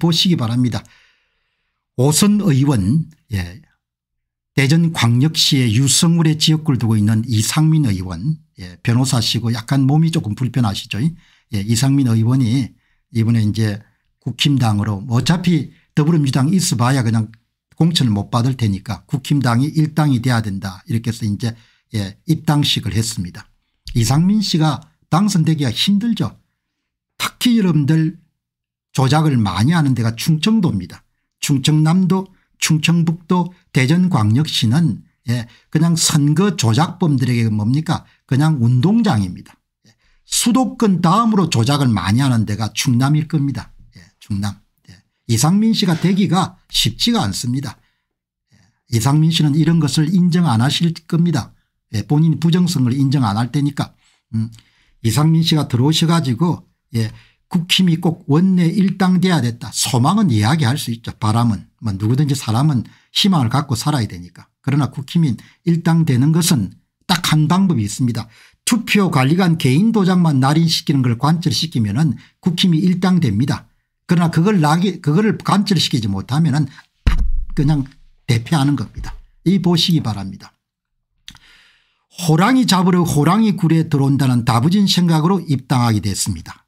보시기 바랍니다. 오선 의원 예. 대전 광역시의 유성물의 지역구를 두고 있는 이상민 의원 예. 변호사시고 약간 몸이 조금 불편하시죠. 예. 이상민 의원이 이번에 이제 국힘당으로 뭐 어차피 더불어민주당 있어봐야 그냥 공천을 못 받을 테니까 국힘당이 일당이 돼야 된다 이렇게 해서 이제 예, 입당식을 했습니다. 이상민 씨가 당선되기가 힘들죠. 특히 여러분들 조작을 많이 하는 데가 충청도입니다. 충청남도 충청북도 대전광역시는 예, 그냥 선거 조작범들에게 뭡니까 그냥 운동장입니다. 예, 수도권 다음으로 조작을 많이 하는 데가 충남일 겁니다. 예, 충남. 예, 이상민 씨가 되기가 쉽지가 않습니다. 예, 이상민 씨는 이런 것을 인정 안 하실 겁니다. 예, 본인 부정성을 인정 안 할 테니까. 음, 이상민 씨가 들어오셔 가지고 국힘이 그 꼭 원내 일당돼야 됐다. 소망은 이야기할 수 있죠. 바람은 뭐 누구든지 사람은 희망을 갖고 살아야 되니까. 그러나 국힘인 그 일당되는 것은 딱 한 방법이 있습니다. 투표관리관 개인 도장만 날인시키는 걸 관철시키면 은 국힘이 그 일당됩니다. 그러나 그걸 낙이 그거 관철시키지 못하면 은 그냥 대패하는 겁니다. 이 보시기 바랍니다. 호랑이 잡으러 호랑이 굴에 들어온다는 다부진 생각으로 입당하게 됐습니다.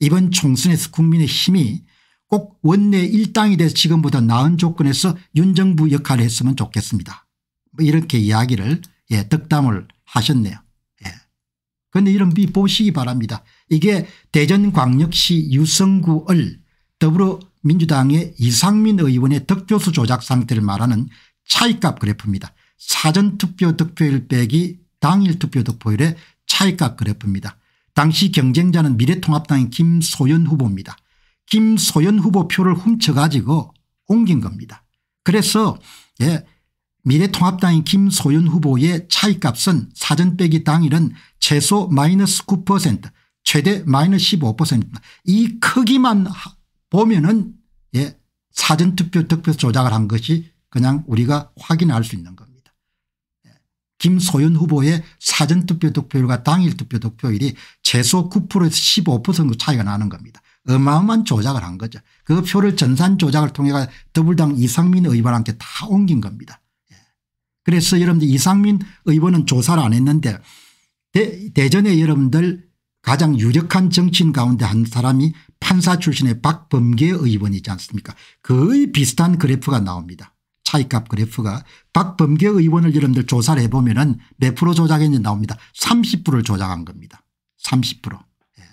이번 총선에서 국민의 힘이 꼭 원내 일당이 돼서 지금보다 나은 조건에서 윤정부 역할을 했으면 좋겠습니다. 뭐 이렇게 이야기를 예, 덕담을 하셨네요. 예. 그런데 이런 비 보시기 바랍니다. 이게 대전광역시 유성구을 더불어민주당의 이상민 의원의 득표수 조작 상태를 말하는 차이값 그래프입니다. 사전투표 득표율 빼기 당일 투표 득표율의 차이값 그래프입니다. 당시 경쟁자는 미래통합당의 김소연 후보입니다. 김소연 후보 표를 훔쳐가지고 옮긴 겁니다. 그래서 예, 미래통합당인 김소연 후보의 차이값은 사전 빼기 당일은 최소 마이너스 9% 최대 마이너스 15%이 크기만 보면은 예, 사전투표 득표 조작을 한 것이 그냥 우리가 확인할 수 있는 겁니다. 김소연 후보의 사전투표 득표율과 당일 투표 득표율이 최소 9%에서 15% 차이가 나는 겁니다. 어마어마한 조작을 한 거죠. 그 표를 전산 조작을 통해 가 더불당 이상민 의원한테 다 옮긴 겁니다. 예. 그래서 여러분들 이상민 의원은 조사를 안 했는데 대, 전에 여러분들 가장 유력한 정치인 가운데 한 사람이 판사 출신의 박범계 의원이지 않습니까 거의 비슷한 그래프가 나옵니다. 차이값 그래프가 박범계 의원을 여러분들 조사를 해보면 은몇 프로 조작했는지 나옵니다. 30%를 조작한 겁니다. 30%. 예.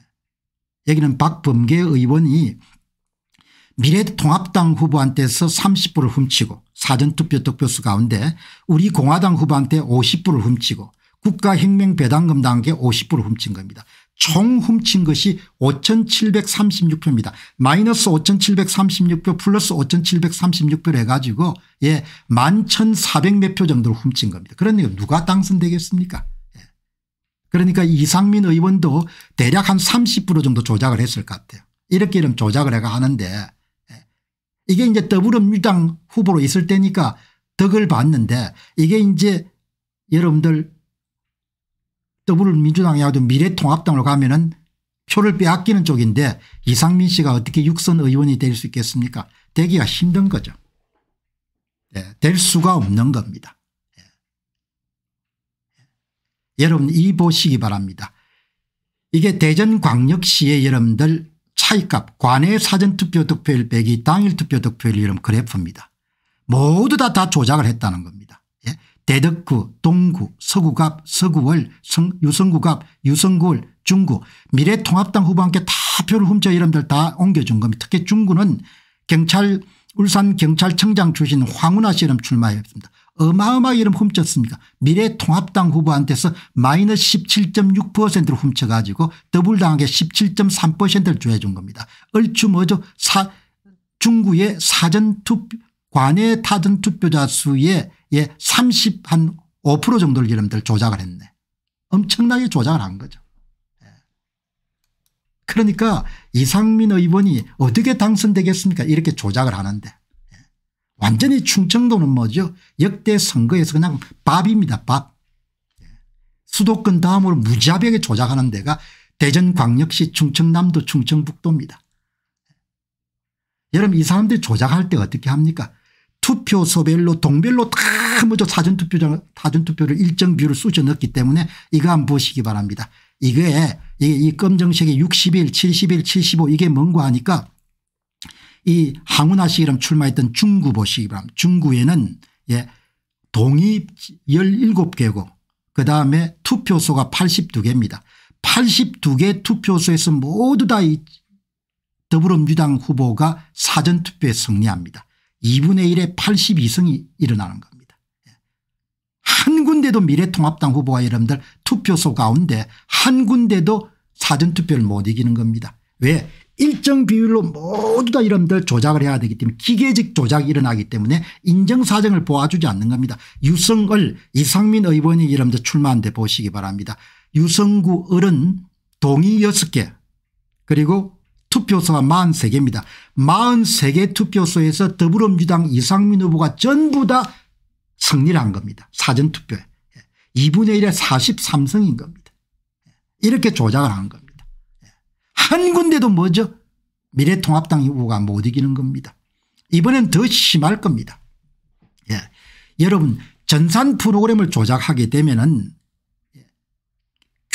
여기는 박범계 의원이 미래통합당 후보한테서 30%를 훔치고 사전투표 득표수 가운데 우리 공화당 후보한테 50%를 훔치고 국가혁명배당금당한게 50% 훔친 겁니다. 총 훔친 것이 5736표입니다. 마이너스 5736표 플러스 5736표를 해가지고 예, 11,400 몇 표 정도를 훔친 겁니다. 그러니까 누가 당선되겠습니까? 예. 그러니까 이상민 의원도 대략 한 30% 정도 조작을 했을 것 같아요. 이렇게 이런 조작을 해가 하는데 예. 이게 이제 더불어민주당 후보로 있을 때니까 덕을 봤는데 이게 이제 여러분들 더불어민주당이 하든 미래통합당으로 가면 은 표를 빼앗기는 쪽인데 이상민 씨가 어떻게 육선 의원이 될 수 있겠습니까 되기가 힘든 거죠. 네, 될 수가 없는 겁니다. 네. 여러분 이 보시기 바랍니다. 이게 대전광역시의 여러분들 차이값 관외 사전투표 득표율 빼기 당일 투표 득표율 이런 그래프입니다. 모두 다 다 조작을 했다는 겁니다. 대덕구 동구 서구갑 서구월 성, 유성구갑 유성구월 중구 미래통합당 후보와 함께 다 표를 훔쳐 이름들 다 옮겨준 겁니다. 특히 중구는 경찰 울산경찰청장 출신 황운하 씨 이름 출마했습니다. 어마어마하게 이름 훔쳤습니까 미래통합당 후보한테서 마이너스 17.6%를 훔쳐가지고 더블당하게 17.3%를 줘해준 겁니다. 얼추 뭐죠 사, 중구의 사전투 관외 타전 투표자 수의 예, 30한 5% 정도를 여러분들 조작을 했네. 엄청나게 조작을 한 거죠. 예. 그러니까 이상민 의원이 어떻게 당선되겠습니까 이렇게 조작을 하는데 예. 완전히 충청도는 뭐죠 역대 선거에서 그냥 밥입니다 밥 예. 수도권 다음으로 무자비하게 조작하는 데가 대전광역시 충청남도 충청북도입니다 여러분 이 사람들이 조작할 때 어떻게 합니까 투표소별로 동별로 다 먼저 사전투표장 사전투표를 일정 비율을 쑤셔 넣기 때문에 이거 한번 보시기 바랍니다. 이게 이 검정색이 60일 70일 75 이게 뭔고 하니까 이 항우나 시기람 출마했던 중구 보시기 바랍니다. 중구에는 예 동이 17개고 그다음에 투표소가 82개입니다. 82개 투표소에서 모두 다 더불어민주당 후보가 사전투표에 승리합니다. 2분의 1에 82승이 일어나는 겁니다. 한 군데도 미래통합당 후보와 여러분들 투표소 가운데 한 군데도 사전투표를 못 이기는 겁니다. 왜 일정 비율로 모두 다 여러분들 조작을 해야 되기 때문에 기계적 조작이 일어나기 때문에 인정사정을 보아주지 않는 겁니다. 유성을 이상민 의원이 여러분들 출마한 데 보시기 바랍니다. 유성구 을은 동의 6개 그리고 투표소가 43개입니다. 43개 투표소에서 더불어민주당 이상민 후보가 전부 다 승리를 한 겁니다. 사전투표에. 2분의 예. 1에 43성인 겁니다. 예. 이렇게 조작을 한 겁니다. 예. 한 군데도 뭐죠? 미래통합당 후보가 못 이기는 겁니다. 이번엔 더 심할 겁니다. 예. 여러분 전산 프로그램을 조작하게 되면 은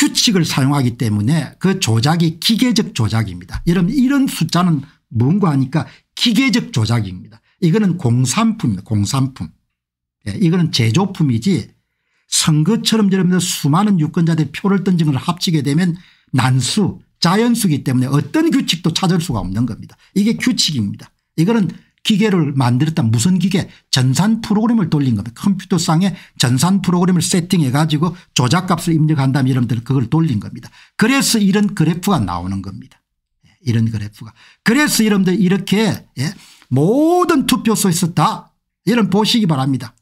규칙을 사용하기 때문에 그 조작이 기계적 조작입니다. 이런 이런 숫자는 뭔가 하니까 기계적 조작입니다. 이거는 공산품입니다. 공산품. 예, 이거는 제조품이지 선거처럼 여러분들 수많은 유권자들 표를 던진 걸 합치게 되면 난수 자연수기 때문에 어떤 규칙도 찾을 수가 없는 겁니다. 이게 규칙입니다. 이거는 기계를 만들었다 무슨 기계 전산 프로그램을 돌린 겁니다. 컴퓨터상에 전산 프로그램을 세팅해 가지고 조작값을 입력한다면 여러분들 그걸 돌린 겁니다. 그래서 이런 그래프가 나오는 겁니다. 예, 이런 그래프가. 그래서 여러분들 이렇게 예, 모든 투표소에서 다여러 보시기 바랍니다.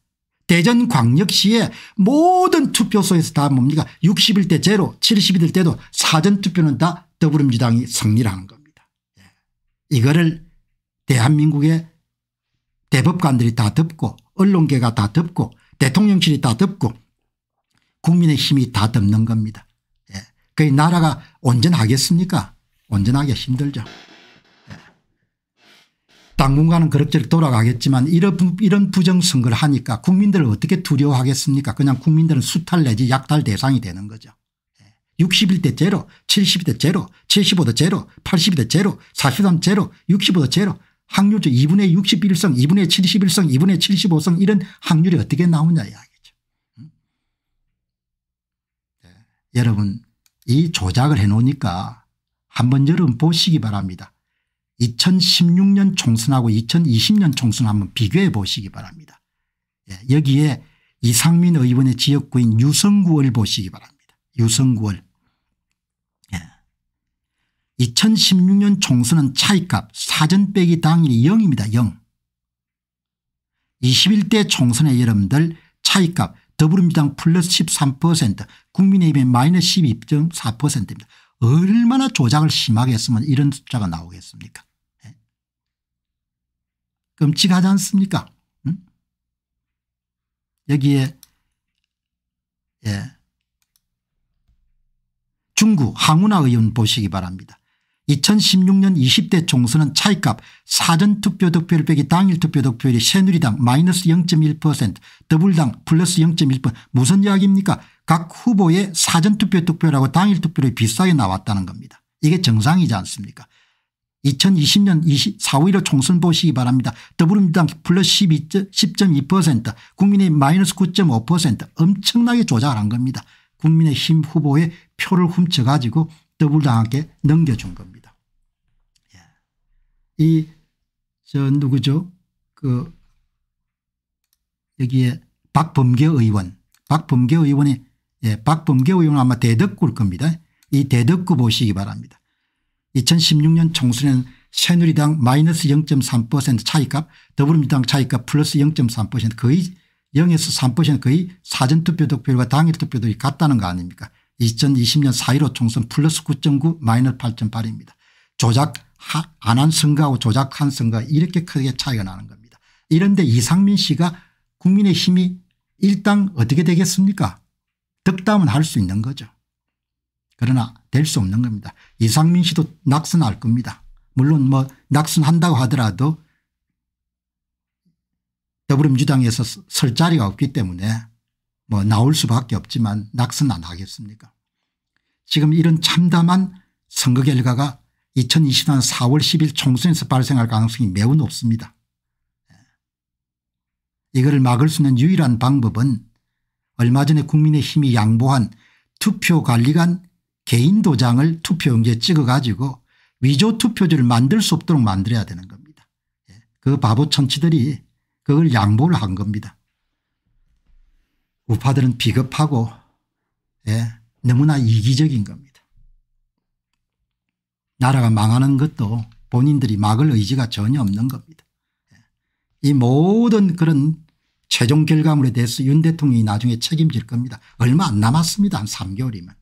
대전광역시의 모든 투표소에서 다 뭡니까 61대 제로 71대 때도 사전투표는 다 더불어민주당이 승리를 하는 겁니다. 예, 이거를 대한민국의 대법관들이 다 덮고 언론계가 다 덮고 대통령실이 다 덮고 국민의 힘이 다 덮는 겁니다. 예. 그 나라가 온전하겠습니까? 온전하기 힘들죠. 예. 당분간은 그럭저럭 돌아가겠지만 이런, 이런 부정선거를 하니까 국민들을 어떻게 두려워하겠습니까? 그냥 국민들은 수탈 내지 약탈 대상이 되는 거죠. 61대 예. 제로, 70대 제로, 75대 제로, 80대 제로, 43 제로, 65대 제로 항률제 2분의 61성 2분의 71성 2분의 75성 이런 항률이 어떻게 나오냐 이야기죠. 네. 여러분 이 조작을 해놓으니까 한번 여러분 보시기 바랍니다. 2016년 총선하고 2020년 총선 한번 비교해 보시기 바랍니다. 예, 여기에 이상민 의원의 지역구인 유성구을 보시기 바랍니다. 유성구을 2016년 총선은 차이값 사전 빼기 당일이 0입니다. 0. 21대 총선에 여러분들 차이값 더불어민주당 플러스 13% 국민의힘의 마이너스 12.4%입니다. 얼마나 조작을 심하게 했으면 이런 숫자가 나오겠습니까 네. 끔찍하지 않습니까 음? 여기에 예. 중구 항우나 의원 보시기 바랍니다. 2016년 20대 총선은 차이값 사전투표 득표율 빼기 당일 투표 득표율이 새누리당 마이너스 0.1%더블당 플러스 0.1% 무슨 이야기입니까 각 후보의 사전투표 득표율하고 당일 투표율이 비싸게 나왔다는 겁니다. 이게 정상이지 않습니까 2020년 20, 4.15 총선 보시기 바랍니다. 더불어민주당 플러스 10.2% 국민의 마이너스 9.5% 엄청나게 조작을 한 겁니다. 국민의힘 후보의 표를 훔쳐가지고 더불당하게 넘겨준 겁니다. 예. 이저 누구죠? 그 여기에 박범계 의원, 박범계 의원이 예, 박범계 의원은 아마 대덕구일 겁니다. 이 대덕구 보시기 바랍니다. 2016년 총선에는 새누리당 마이너스 0.3% 차이값 더불어민주당 차이값 플러스 0.3% 거의 0에서 3% 거의 사전투표 득표율과 당일 투표율 같다는 거 아닙니까 2020년 4.15 총선 플러스 9.9 마이너스 8.8입니다. 조작 안 한 선거하고 조작한 선거 가 이렇게 크게 차이가 나는 겁니다. 이런데 이상민 씨가 국민의힘이 일당 어떻게 되겠습니까 득담은 할 수 있는 거죠. 그러나 될 수 없는 겁니다. 이상민 씨도 낙선할 겁니다. 물론 뭐 낙선한다고 하더라도 더불어민주당에서 설 자리가 없기 때문에 뭐 나올 수밖에 없지만 낙선 안 하겠습니까 지금 이런 참담한 선거 결과가 2020년 4월 10일 총선에서 발생할 가능성이 매우 높습니다. 예. 이거를 막을 수 있는 유일한 방법은 얼마 전에 국민의힘이 양보한 투표관리관 개인 도장을 투표용지에 찍어가지고 위조 투표지를 만들 수 없도록 만들어야 되는 겁니다. 예. 그 바보 천치들이 그걸 양보를 한 겁니다. 우파들은 비겁하고 예, 너무나 이기적인 겁니다. 나라가 망하는 것도 본인들이 막을 의지가 전혀 없는 겁니다. 예. 이 모든 그런 최종 결과물에 대해서 윤 대통령이 나중에 책임질 겁니다. 얼마 안 남았습니다. 한 3개월이면.